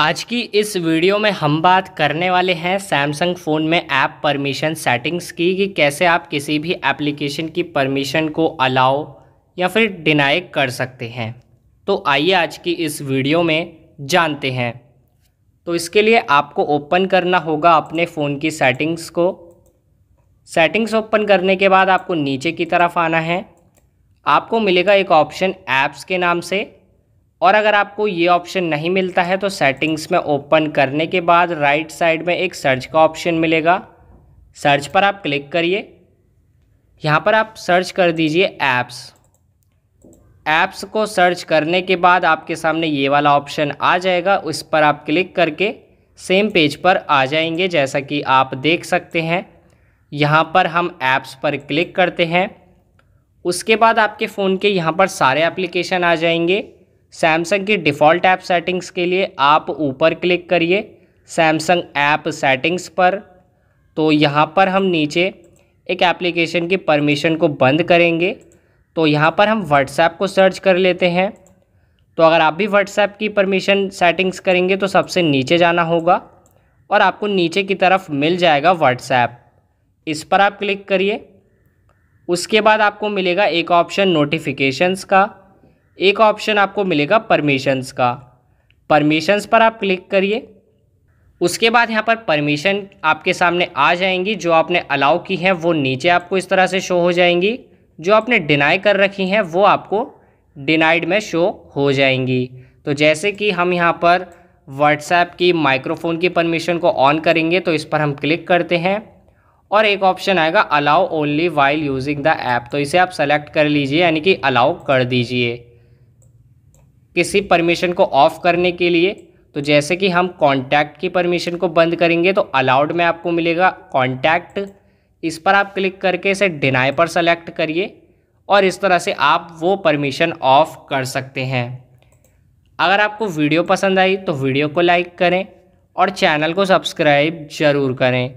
आज की इस वीडियो में हम बात करने वाले हैं सैमसंग फ़ोन में ऐप परमिशन सेटिंग्स की कि कैसे आप किसी भी एप्लीकेशन की परमिशन को अलाउ या फिर डिनाई कर सकते हैं तो आइए आज की इस वीडियो में जानते हैं तो इसके लिए आपको ओपन करना होगा अपने फ़ोन की सेटिंग्स को सेटिंग्स ओपन करने के बाद आपको नीचे की तरफ आना है आपको मिलेगा एक ऑप्शन ऐप्स के नाम से और अगर आपको ये ऑप्शन नहीं मिलता है तो सेटिंग्स में ओपन करने के बाद राइट साइड में एक सर्च का ऑप्शन मिलेगा सर्च पर आप क्लिक करिए यहाँ पर आप सर्च कर दीजिए ऐप्स ऐप्स को सर्च करने के बाद आपके सामने ये वाला ऑप्शन आ जाएगा उस पर आप क्लिक करके सेम पेज पर आ जाएंगे जैसा कि आप देख सकते हैं यहाँ पर हम ऐप्स पर क्लिक करते हैं उसके बाद आपके फ़ोन के यहाँ पर सारे एप्लीकेशन आ जाएंगे सैमसंग की डिफ़ॉल्ट ऐप सेटिंग्स के लिए आप ऊपर क्लिक करिए सैमसंग ऐप सेटिंग्स पर तो यहाँ पर हम नीचे एक एप्लीकेशन की परमिशन को बंद करेंगे तो यहाँ पर हम व्हाट्सएप को सर्च कर लेते हैं तो अगर आप भी व्हाट्सएप की परमिशन सेटिंग्स करेंगे तो सबसे नीचे जाना होगा और आपको नीचे की तरफ मिल जाएगा व्हाट्सएप इस पर आप क्लिक करिए उसके बाद आपको मिलेगा एक ऑप्शन नोटिफिकेशंस का एक ऑप्शन आपको मिलेगा परमिशंस का परमिशंस पर आप क्लिक करिए उसके बाद यहाँ पर परमिशन आपके सामने आ जाएंगी जो आपने अलाउ की हैं वो नीचे आपको इस तरह से शो हो जाएंगी जो आपने डिनाई कर रखी हैं वो आपको डिनाइड में शो हो जाएंगी तो जैसे कि हम यहाँ पर व्हाट्सएप की माइक्रोफोन की परमिशन को ऑन करेंगे तो इस पर हम क्लिक करते हैं और एक ऑप्शन आएगा allow only while using the app तो इसे आप सेलेक्ट कर लीजिए यानी कि अलाउ कर दीजिए किसी परमिशन को ऑफ़ करने के लिए तो जैसे कि हम कॉन्टैक्ट की परमिशन को बंद करेंगे तो अलाउड में आपको मिलेगा कॉन्टैक्ट इस पर आप क्लिक करके इसे डिनाई पर सेलेक्ट करिए और इस तरह से आप वो परमिशन ऑफ़ कर सकते हैं अगर आपको वीडियो पसंद आई तो वीडियो को लाइक करें और चैनल को सब्सक्राइब ज़रूर करें